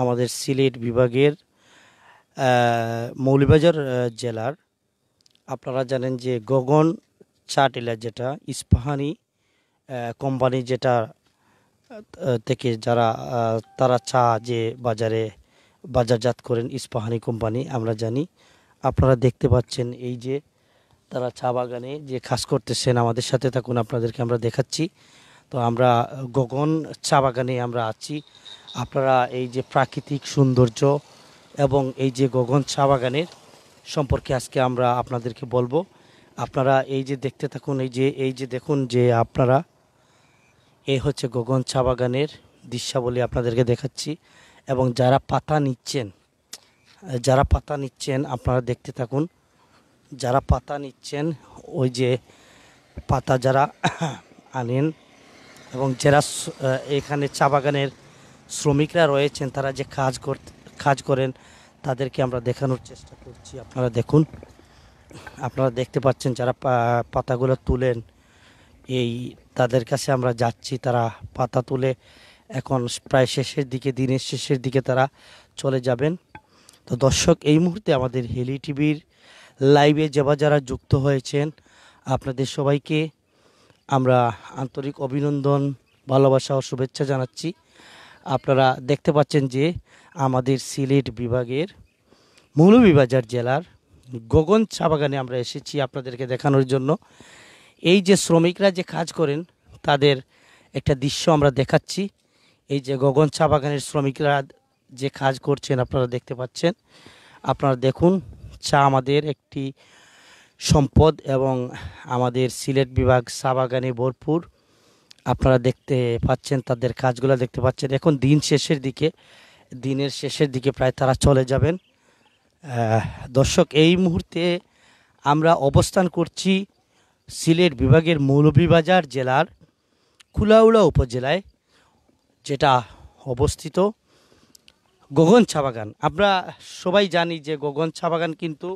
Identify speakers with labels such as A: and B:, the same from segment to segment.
A: আমাদের সিলেট বিভাগের মৌলবাজার জেলার আপনারা জানেন যে গগন চা টেলার যেটা ইস্পাহানি কোম্পানি যেটা থেকে যারা তারা চা যে বাজারে বাজারজাত করেন ইস্পাহানি কোম্পানি আমরা জানি আপনারা দেখতে পাচ্ছেন এই যে তারা চা বাগানে যে কাজ করতেছেন আমাদের সাথে থাকুন আপনাদেরকে আমরা দেখাচ্ছি তো আমরা গগন চা বাগানে আমরা আছি আপনারা এই যে প্রাকৃতিক সৌন্দর্য এবং এই যে গগন চা বাগানের সম্পর্কে আজকে আমরা আপনাদেরকে বলবো আপনারা এই যে দেখতে থাকুন এই যে এই যে দেখুন যে আপনারা এই হচ্ছে গগন চা বাগানের দৃশ্যাবলী আপনাদেরকে দেখাচ্ছি এবং যারা পাতা নিচ্ছেন যারা পাতা নিচ্ছেন আপনারা দেখতে থাকুন যারা পাতা নিচ্ছেন ওই যে পাতা যারা আনেন এবং যারা এখানে চা বাগানের শ্রমিকরা রয়েছেন তারা যে কাজ কর কাজ করেন তাদেরকে আমরা দেখানোর চেষ্টা করছি আপনারা দেখুন আপনারা দেখতে পাচ্ছেন যারা পাতাগুলো তুলেন এই তাদের কাছে আমরা যাচ্ছি তারা পাতা তুলে এখন প্রায় শেষের দিকে দিনের শেষের দিকে তারা চলে যাবেন তো দর্শক এই মুহূর্তে আমাদের হেলি টিভির লাইভে যাওয়া যারা যুক্ত হয়েছেন আপনাদের সবাইকে আমরা আন্তরিক অভিনন্দন ভালোবাসা ও শুভেচ্ছা জানাচ্ছি আপনারা দেখতে পাচ্ছেন যে আমাদের সিলেট বিভাগের মৌলভীবাজার জেলার গগন চা বাগানে আমরা এসেছি আপনাদেরকে দেখানোর জন্য এই যে শ্রমিকরা যে কাজ করেন তাদের একটা দৃশ্য আমরা দেখাচ্ছি এই যে গগন চা বাগানের শ্রমিকরা যে কাজ করছেন আপনারা দেখতে পাচ্ছেন আপনারা দেখুন চা আমাদের একটি সম্পদ এবং আমাদের সিলেট বিভাগ চা বাগানে ভরপুর আপনারা দেখতে পাচ্ছেন তাদের কাজগুলো দেখতে পাচ্ছেন এখন দিন শেষের দিকে দিনের শেষের দিকে প্রায় তারা চলে যাবেন দর্শক এই মুহূর্তে আমরা অবস্থান করছি সিলেট বিভাগের মৌলভীবাজার জেলার কুলাউড়া উপজেলায় যেটা অবস্থিত গগন ছা বাগান আমরা সবাই জানি যে গগন ছা বাগান কিন্তু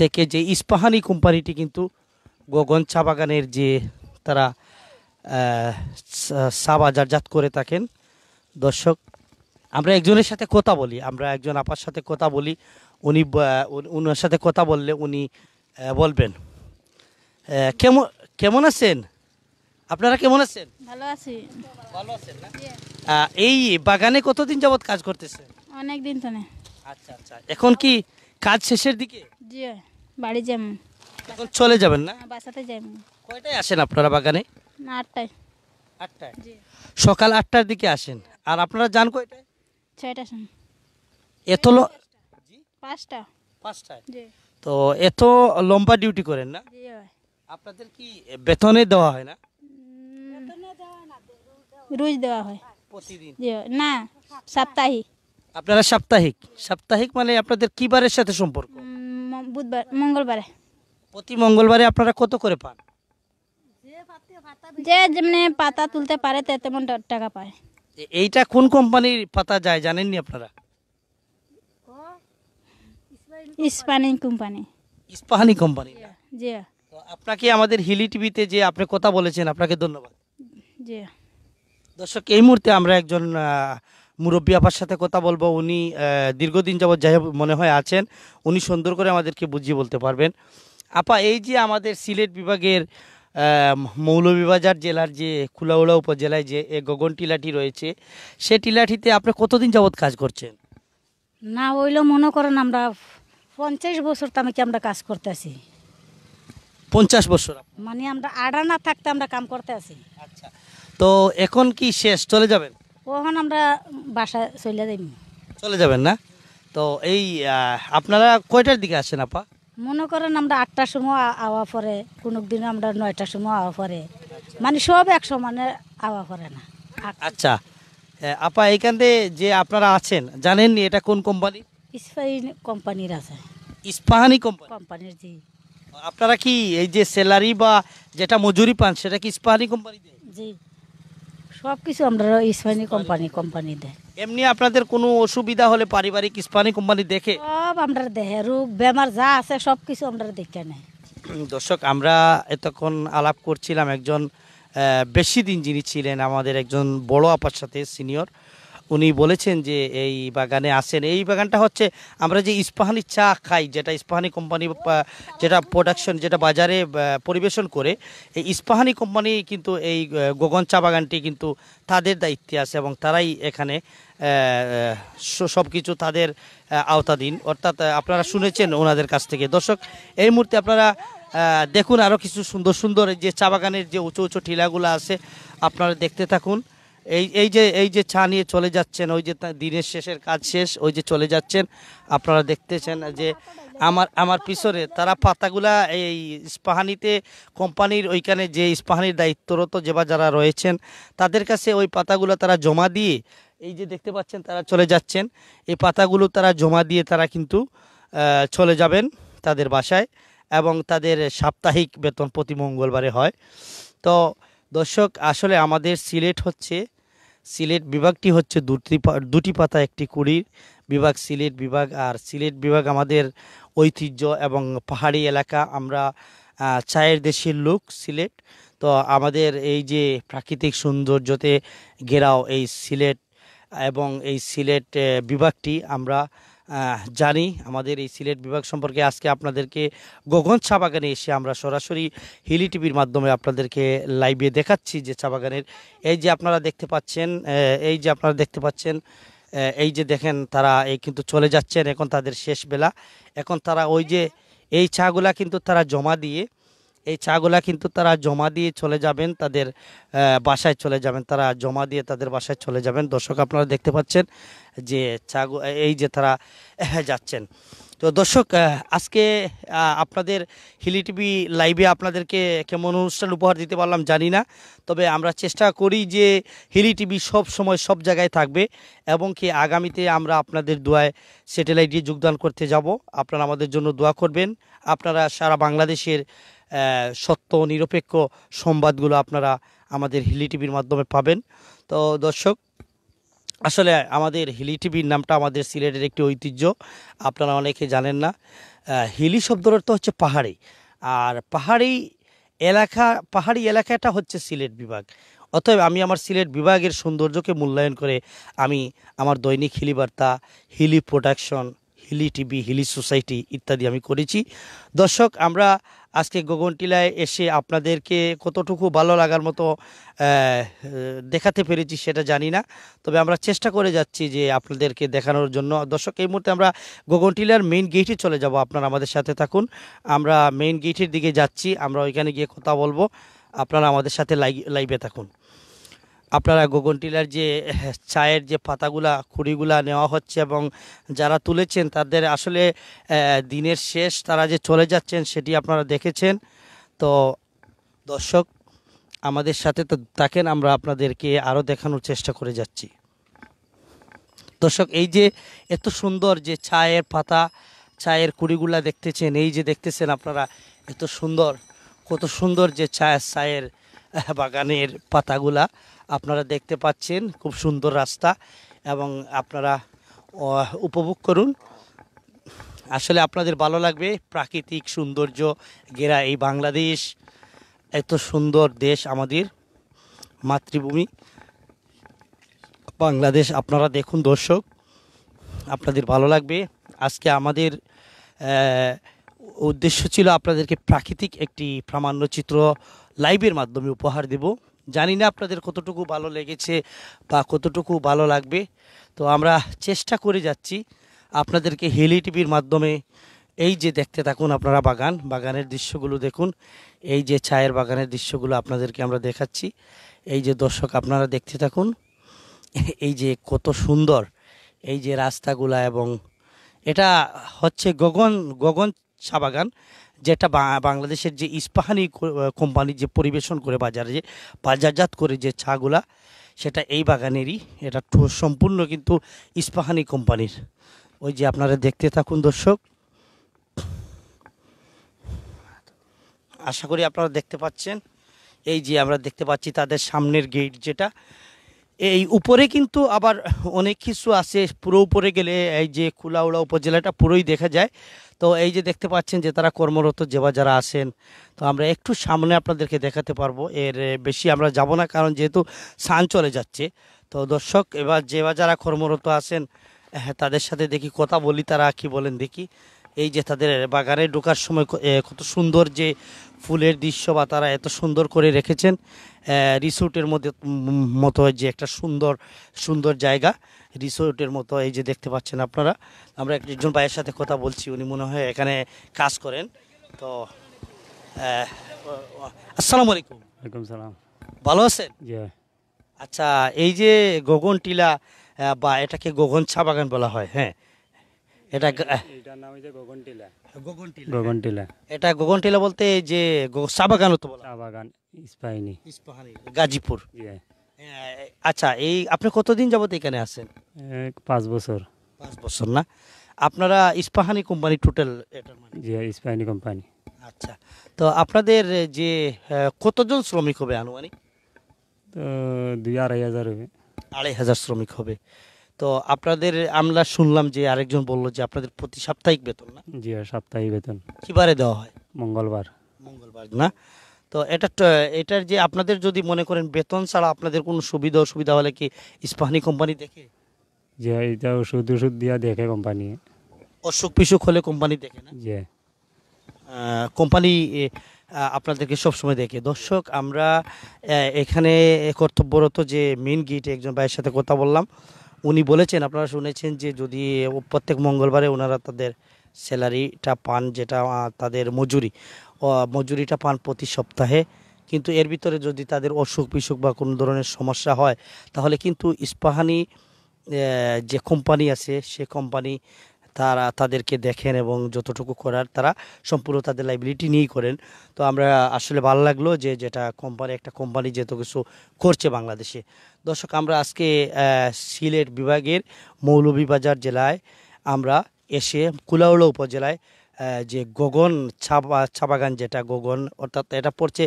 A: থেকে যে ইস্পাহানি কোম্পানিটি কিন্তু গগন ছা বাগানের যে তারা চা বাজারজাত করে থাকেন দর্শক আমরা একজনের সাথে কথা বলি আমরা একজন আপার সাথে কথা বলি উনি উনার সাথে কথা বললে উনি বলবেন কেমন কেমন আছেন আপনারা কেমন আছেন
B: ভালো আছি ভালো আছেন না
A: এই বাগানে কতদিন যাবত কাজ করতেছে
B: অনেক দিন তো আচ্ছা আচ্ছা এখন কি
A: কাজ শেষের দিকে
B: জি বাড়ি যাবেন এখন চলে যাবেন না হ্যাঁ, বাসাতে যাবেন কয়টায় আসেন আপনারা বাগানে না আটটায় আটটায়
A: সকাল আটটার দিকে আসেন আর আপনারা যান কয়টায় এত ল-
B: পাঁচটা পাঁচটায়
A: তো এত লম্বা ডিউটি করেন না
B: আপনাদের কি বেতনে দেওয়া হয় না রুজ দেওয়া হয় না সাপ্তাহিক
A: আপনারা সাপ্তাহিক সাপ্তাহিক মানে আপনাদের কি বারের সাথে সম্পর্ক
B: বুধবার মঙ্গলবারে প্রতি
A: মঙ্গলবারে আপনারা কত করে পান
B: যে যেমনি পাতা তুলতে পারে তে তেমন টাকা পায়
A: এইটা কোন কোম্পানির পাতা যায় জানেননি আপনারা
B: ইস্পানি কোম্পানি
A: ইস্পানি কোম্পানি জি আপনাকে আমাদের হিলি টিভিতে যে আপনি কথা বলেছেন আপনাকে ধন্যবাদ জি দর্শক এই মুহূর্তে আমরা একজন মুরব্বী আপার সাথে কথা বলবো উনি দীর্ঘদিন যাবৎ যাই মনে হয় আছেন উনি সুন্দর করে আমাদেরকে বুঝিয়ে বলতে পারবেন আপা এই যে আমাদের সিলেট বিভাগের মৌলভীবাজার জেলার যে খুলাউলা উপজেলায় যে গগন টিলাটি রয়েছে সে টিলাটিতে আপনি কতদিন যাবৎ কাজ করছেন
B: না ওইল মনে করেন আমরা পঞ্চাশ বছর তো কি আমরা কাজ করতে আছি পঞ্চাশ বছর মানে আমরা আড়া না থাকতে আমরা কাম করতে আছি আচ্ছা
A: তো এখন কি শেষ চলে যাবেন
B: ওখান আমরা বাসা চলে যাই
A: চলে যাবেন না তো এই আপনারা কয়টার দিকে আসেন আপা
B: মনে করেন আমরা আটটার সময় আওয়া পরে কোনো দিন আমরা নয়টার সময় আওয়া পরে মানে সব এক সমানে আওয়া পরে না
A: আচ্ছা আপা এখান থেকে যে আপনারা আছেন জানেন এটা কোন কোম্পানি
B: ইস্পাহানি কোম্পানির আছে ইস্পাহানি কোম্পানির জি
A: আপনারা কি এই যে স্যালারি বা যেটা মজুরি পান সেটা কি ইস্পাহানি
B: কোম্পানি দেয় জি সব কিছু আমরা ইস্পাহানি কোম্পানি কোম্পানি দেয় এমনি আপনাদের
A: কোনো অসুবিধা হলে পারিবারিক ইস্পানি কোম্পানি দেখে
B: সব আমরা দেহে রোগ বেমার যা আছে সব কিছু আমরা দেখে নেই
A: দর্শক আমরা এতক্ষণ আলাপ করছিলাম একজন বেশি দিন যিনি ছিলেন আমাদের একজন বড় আপার সাথে সিনিয়র উনি বলেছেন যে এই বাগানে আসেন এই বাগানটা হচ্ছে আমরা যে ইস্পাহানি চা খাই যেটা ইস্পাহানি কোম্পানি যেটা প্রোডাকশন যেটা বাজারে পরিবেশন করে এই ইস্পাহানি কোম্পানি কিন্তু এই গগন চা বাগানটি কিন্তু তাদের দায়িত্বে আছে এবং তারাই এখানে সব কিছু তাদের আওতাধীন অর্থাৎ আপনারা শুনেছেন ওনাদের কাছ থেকে দর্শক এই মুহূর্তে আপনারা দেখুন আরও কিছু সুন্দর সুন্দর যে চা বাগানের যে উঁচু উঁচু টিলাগুলো আছে আপনারা দেখতে থাকুন এই এই যে এই যে চা নিয়ে চলে যাচ্ছেন ওই যে দিনের শেষের কাজ শেষ ওই যে চলে যাচ্ছেন আপনারা দেখতেছেন যে আমার আমার পিছনে তারা পাতাগুলা এই ইস্পাহানিতে কোম্পানির ওইখানে যে ইস্পাহানির দায়িত্বরত যেবা যারা রয়েছেন তাদের কাছে ওই পাতাগুলো তারা জমা দিয়ে এই যে দেখতে পাচ্ছেন তারা চলে যাচ্ছেন এই পাতাগুলো তারা জমা দিয়ে তারা কিন্তু চলে যাবেন তাদের বাসায় এবং তাদের সাপ্তাহিক বেতন প্রতি মঙ্গলবারে হয় তো দর্শক আসলে আমাদের সিলেট হচ্ছে সিলেট বিভাগটি হচ্ছে দুটি দুটি পাতা একটি কুড়ির বিভাগ সিলেট বিভাগ আর সিলেট বিভাগ আমাদের ঐতিহ্য এবং পাহাড়ি এলাকা আমরা চায়ের দেশের লোক সিলেট তো আমাদের এই যে প্রাকৃতিক সৌন্দর্যতে ঘেরাও এই সিলেট এবং এই সিলেট বিভাগটি আমরা জানি আমাদের এই সিলেট বিভাগ সম্পর্কে আজকে আপনাদেরকে গগন চা বাগানে এসে আমরা সরাসরি হিলি টিভির মাধ্যমে আপনাদেরকে লাইভে দেখাচ্ছি যে চা বাগানের এই যে আপনারা দেখতে পাচ্ছেন এই যে আপনারা দেখতে পাচ্ছেন এই যে দেখেন তারা এই কিন্তু চলে যাচ্ছেন এখন তাদের শেষ বেলা এখন তারা ওই যে এই চাগুলা কিন্তু তারা জমা দিয়ে এই চাগুলা কিন্তু তারা জমা দিয়ে চলে যাবেন তাদের বাসায় চলে যাবেন তারা জমা দিয়ে তাদের বাসায় চলে যাবেন দর্শক আপনারা দেখতে পাচ্ছেন যে চাগু এই যে তারা যাচ্ছেন তো দর্শক আজকে আপনাদের হিলি টিভি লাইভে আপনাদেরকে কেমন অনুষ্ঠান উপহার দিতে পারলাম জানি না তবে আমরা চেষ্টা করি যে হিলি টিভি সব সময় সব জায়গায় থাকবে এবং কি আগামীতে আমরা আপনাদের দোয়ায় স্যাটেলাইটে যোগদান করতে যাব আপনারা আমাদের জন্য দোয়া করবেন আপনারা সারা বাংলাদেশের সত্য নিরপেক্ষ সংবাদগুলো আপনারা আমাদের হিলি টিভির মাধ্যমে পাবেন তো দর্শক আসলে আমাদের হিলি টিভির নামটা আমাদের সিলেটের একটি ঐতিহ্য আপনারা অনেকে জানেন না হিলি শব্দের অর্থ হচ্ছে পাহাড়ি আর পাহাড়ি এলাকা পাহাড়ি এলাকাটা হচ্ছে সিলেট বিভাগ অতএব আমি আমার সিলেট বিভাগের সৌন্দর্যকে মূল্যায়ন করে আমি আমার দৈনিক হিলি বার্তা Hili production Hili TV Hili society ইত্যাদি আমি করেছি দর্শক আমরা আজকে গগনটিলায় এসে আপনাদেরকে কতটুকু ভালো লাগার মতো দেখাতে পেরেছি সেটা জানি না তবে আমরা চেষ্টা করে যাচ্ছি যে আপনাদেরকে দেখানোর জন্য দর্শক এই মুহূর্তে আমরা গগনটিলার মেইন গেটে চলে যাব আপনারা আমাদের সাথে থাকুন আমরা মেইন গেটের দিকে যাচ্ছি আমরা ওইখানে গিয়ে কথা বলবো আপনারা আমাদের সাথে লাইভে থাকুন আপনারা গগন টিলার যে হ্যাঁ, চায়ের যে পাতাগুলা খুঁড়িগুলা নেওয়া হচ্ছে এবং যারা তুলেছেন তাদের আসলে দিনের শেষ তারা যে চলে যাচ্ছেন সেটি আপনারা দেখেছেন তো দর্শক আমাদের সাথে তো থাকেন আমরা আপনাদেরকে আরও দেখানোর চেষ্টা করে যাচ্ছি দর্শক এই যে এত সুন্দর যে চায়ের পাতা চায়ের কুড়িগুলা দেখতেছেন এই যে দেখতেছেন আপনারা এত সুন্দর কত সুন্দর যে চায়ের চায়ের বাগানের পাতাগুলা আপনারা দেখতে পাচ্ছেন খুব সুন্দর রাস্তা এবং আপনারা উপভোগ করুন আসলে আপনাদের ভালো লাগবে প্রাকৃতিক সৌন্দর্য ঘেরা এই বাংলাদেশ এত সুন্দর দেশ আমাদের মাতৃভূমি বাংলাদেশ আপনারা দেখুন দর্শক আপনাদের ভালো লাগবে আজকে আমাদের উদ্দেশ্য ছিল আপনাদেরকে প্রাকৃতিক একটি প্রামাণ্য চিত্র লাইভের মাধ্যমে উপহার দেব জানি না আপনাদের কতটুকু ভালো লেগেছে বা কতটুকু ভালো লাগবে তো আমরা চেষ্টা করে যাচ্ছি আপনাদেরকে হেলি টিভির মাধ্যমে এই যে দেখতে থাকুন আপনারা বাগান বাগানের দৃশ্যগুলো দেখুন এই যে চায়ের বাগানের দৃশ্যগুলো আপনাদেরকে আমরা দেখাচ্ছি এই যে দর্শক আপনারা দেখতে থাকুন এই যে কত সুন্দর এই যে রাস্তাগুলা এবং এটা হচ্ছে গগন গগন চা বাগান যেটা বাংলাদেশের যে ইস্পাহানি কোম্পানি যে পরিবেশন করে বাজারে যে বাজারজাত করে যে চাগুলা সেটা এই বাগানেরই এটা সম্পূর্ণ কিন্তু ইস্পাহানি কোম্পানির ওই যে আপনারা দেখতে থাকুন দর্শক আশা করি আপনারা দেখতে পাচ্ছেন এই যে আমরা দেখতে পাচ্ছি তাদের সামনের গেট যেটা এই উপরে কিন্তু আবার অনেক কিছু আছে পুরো উপরে গেলে এই যে কুলাউড়া উপজেলাটা পুরোই দেখা যায় তো এই যে দেখতে পাচ্ছেন যে তারা কর্মরত যেবা যারা আছেন তো আমরা একটু সামনে আপনাদেরকে দেখাতে পারবো এর বেশি আমরা যাব না কারণ যেহেতু সান চলে যাচ্ছে তো দর্শক এবার যেবা যারা কর্মরত আছেন হ্যাঁ, তাদের সাথে দেখি কথা বলি তারা কি বলেন দেখি এই যে তাদের বাগানে ঢোকার সময় কত সুন্দর যে ফুলের দৃশ্য বা তারা এত সুন্দর করে রেখেছেন রিসোর্টের মধ্যে মতো যে একটা সুন্দর সুন্দর জায়গা রিসোর্টের মতো এই যে দেখতে পাচ্ছেন আপনারা আমরা একজন ভাইয়ের সাথে কথা বলছি উনি মনে হয় এখানে কাজ করেন তো আসসালামু আলাইকুম ওয়ালাইকুম সালাম ভালো আছেন হ্যাঁ। আচ্ছা এই যে গগন টিলা বা এটাকে গগন চা বাগান বলা হয় হ্যাঁ এটা এটার নাম হচ্ছে গগনটিলা গগনটিলা গগনটিলা এটা গগনটিলা বলতে যে চা বাগান তো বলা চা বাগান ইস্পাহানি গাজীপুর ইয়ে। আচ্ছা এই আপনি কতদিন যাবত এখানে আছেন পাঁচ বছর পাঁচ বছর না আপনারা ইস্পাহানি কোম্পানি টোটাল এটার মানে জি ইস্পাহানি কোম্পানি আচ্ছা তো আপনাদের যে কতজন শ্রমিক হবে আনুমানিক তো দুই আড়াই হাজার হবে আড়াই হাজার শ্রমিক হবে তো আপনাদের আমরা শুনলাম যে আরেকজন বলল যে আপনাদের প্রতি সাপ্তাহিক বেতন না জি হ্যাঁ, সাপ্তাহিক বেতন কিবারে দেওয়া হয় মঙ্গলবার
B: মঙ্গলবার না
A: তো এটা এটার যে আপনাদের যদি মনে করেন বেতন ছাড়া আপনাদের কোনো সুবিধা অসুবিধা হলে কি ইস্পাহানি কোম্পানি দেখে যে হ্যাঁ, এটা ওষুধ ওষুধ দিয়া দেখে কোম্পানি অসুখ বিসুখ হলে কোম্পানি দেখে না যে হ্যাঁ। কোম্পানি আপনাদেরকে সবসময় দেখে দর্শক আমরা এখানে কর্তব্যরত যে মেন গেটে একজন ভাইয়ের সাথে কথা বললাম উনি বলেছেন আপনারা শুনেছেন যে যদি প্রত্যেক মঙ্গলবারে ওনারা তাদের স্যালারিটা পান যেটা তাদের মজুরি মজুরিটা পান প্রতি সপ্তাহে কিন্তু এর ভিতরে যদি তাদের অসুখ বিসুখ বা কোনো ধরনের সমস্যা হয় তাহলে কিন্তু ইস্পাহানি যে কোম্পানি আছে সে কোম্পানি তারা তাদেরকে দেখেন এবং যতটুকু করার তারা সম্পূর্ণ তাদের লাইবিলিটি নিয়েই করেন তো আমরা আসলে ভালো লাগলো যে যেটা কোম্পানি একটা কোম্পানি যেত কিছু করছে বাংলাদেশে দর্শক আমরা আজকে সিলেট বিভাগের মৌলভীবাজার জেলায় আমরা এসে কুলাউলা উপজেলায় যে গগন ছাপা ছাপাগান যেটা গগন অর্থাৎ এটা পড়ছে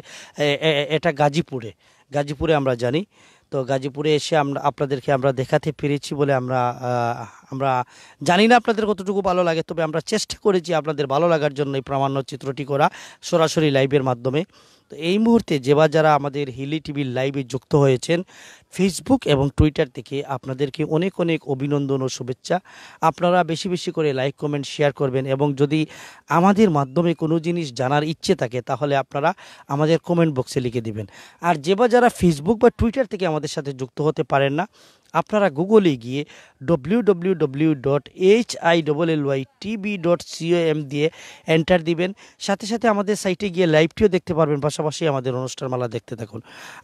A: এটা গাজীপুরে গাজীপুরে আমরা জানি তো গাজীপুরে এসে আমরা আপনাদেরকে আমরা দেখাতে পেরেছি বলে আমরা আমরা জানি না আপনাদের কতটুকু ভালো লাগে তবে আমরা চেষ্টা করেছি আপনাদের ভালো লাগার জন্য এই প্রামাণ্য চিত্রটি করা সরাসরি লাইভের মাধ্যমে তো এই মুহূর্তে যেবা যারা আমাদের হিলি টিভির লাইভে যুক্ত হয়েছেন ফেসবুক এবং টুইটার থেকে আপনাদেরকে অনেক অনেক অভিনন্দন ও শুভেচ্ছা আপনারা বেশি বেশি করে লাইক কমেন্ট শেয়ার করবেন এবং যদি আমাদের মাধ্যমে কোনো জিনিস জানার ইচ্ছে থাকে তাহলে আপনারা আমাদের কমেন্ট বক্সে লিখে দিবেন আর যেবা যারা ফেসবুক বা টুইটার থেকে আমাদের আমাদের সাথে যুক্ত হতে পারেন না আপনারা গুগলে গিয়ে W W W W W dot H I double L Y dot C O M দিয়ে এন্টার দিবেন সাথে সাথে আমাদের সাইটে গিয়ে লাইভটিও দেখতে পারবেন পাশাপাশি আমাদের অনুষ্ঠানমালা দেখতে থাকুন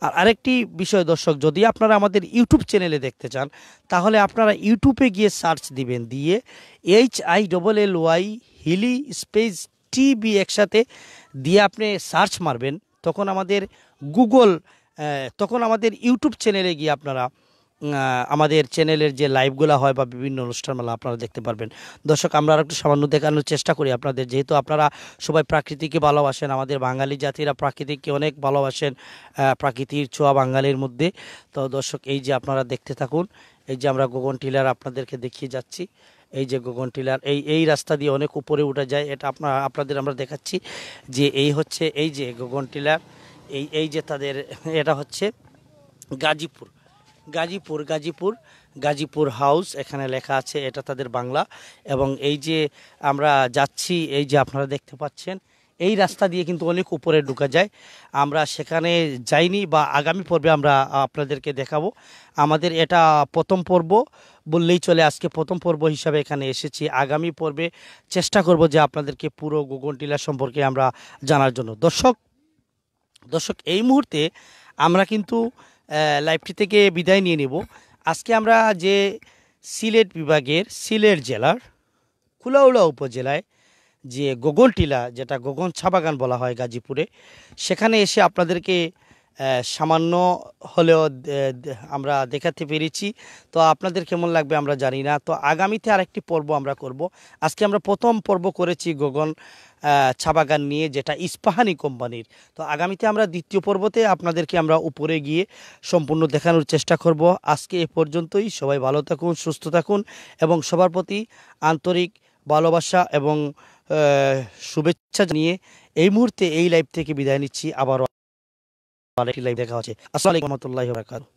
A: আর আরেকটি বিষয় দর্শক যদি আপনারা আমাদের ইউটিউব চ্যানেলে দেখতে চান তাহলে আপনারা ইউটিউবে গিয়ে সার্চ দিবেন দিয়ে H I double L Y Hili space TB একসাথে দিয়ে আপনি সার্চ মারবেন তখন আমাদের গুগল তখন আমাদের ইউটিউব চ্যানেলে গিয়ে আপনারা আমাদের চ্যানেলের যে লাইভগুলো হয় বা বিভিন্ন অনুষ্ঠানমালা আপনারা দেখতে পারবেন দর্শক আমরা একটু সামান্য দেখানোর চেষ্টা করি আপনাদের যেহেতু আপনারা সবাই প্রাকৃতিকে ভালোবাসেন আমাদের বাঙালি জাতিরা প্রাকৃতিককে অনেক ভালোবাসেন প্রাকৃতির ছোঁয়া বাঙালির মধ্যে তো দর্শক এই যে আপনারা দেখতে থাকুন এই যে আমরা গগন টিলার আপনাদেরকে দেখিয়ে যাচ্ছি এই যে গগন টিলার এই এই রাস্তা দিয়ে অনেক উপরে উঠা যায় এটা আপনার আপনাদের আমরা দেখাচ্ছি যে এই হচ্ছে এই যে গগন টিলার এই এই যে তাদের এটা হচ্ছে গাজীপুর গাজীপুর গাজীপুর গাজীপুর হাউস এখানে লেখা আছে এটা তাদের বাংলা এবং এই যে আমরা যাচ্ছি এই যে আপনারা দেখতে পাচ্ছেন এই রাস্তা দিয়ে কিন্তু অনেক উপরে ঢুকা যায় আমরা সেখানে যাইনি বা আগামী পর্বে আমরা আপনাদেরকে দেখাবো আমাদের এটা প্রথম পর্ব বললেই চলে আজকে প্রথম পর্ব হিসাবে এখানে এসেছি আগামী পর্বে চেষ্টা করব যে আপনাদেরকে পুরো টিলা সম্পর্কে আমরা জানার জন্য দর্শক দর্শক এই মুহূর্তে আমরা কিন্তু লাইভটি থেকে বিদায় নিয়ে নেব আজকে আমরা যে সিলেট বিভাগের সিলেট জেলার কুলাউলা উপজেলায় যে গগন টিলা যেটা গগন ছাবাগান বলা হয় গাজীপুরে সেখানে এসে আপনাদেরকে সামান্য হলেও আমরা দেখাতে পেরেছি তো আপনাদের কেমন লাগবে আমরা জানি না তো আগামীতে আরেকটি পর্ব আমরা করব আজকে আমরা প্রথম পর্ব করেছি গগন ছাবাগান নিয়ে যেটা ইস্পাহানি কোম্পানির তো আগামীতে আমরা দ্বিতীয় পর্বতে আপনাদেরকে আমরা উপরে গিয়ে সম্পূর্ণ দেখানোর চেষ্টা করব আজকে এ পর্যন্তই সবাই ভালো থাকুন সুস্থ থাকুন এবং সবার প্রতি আন্তরিক ভালোবাসা এবং শুভেচ্ছা নিয়ে এই মুহূর্তে এই লাইভ থেকে বিদায় নিচ্ছি আবারও আরেকটি লাইভ দেখা হচ্ছে আসসালামাইকুম রহমতুল্লাহ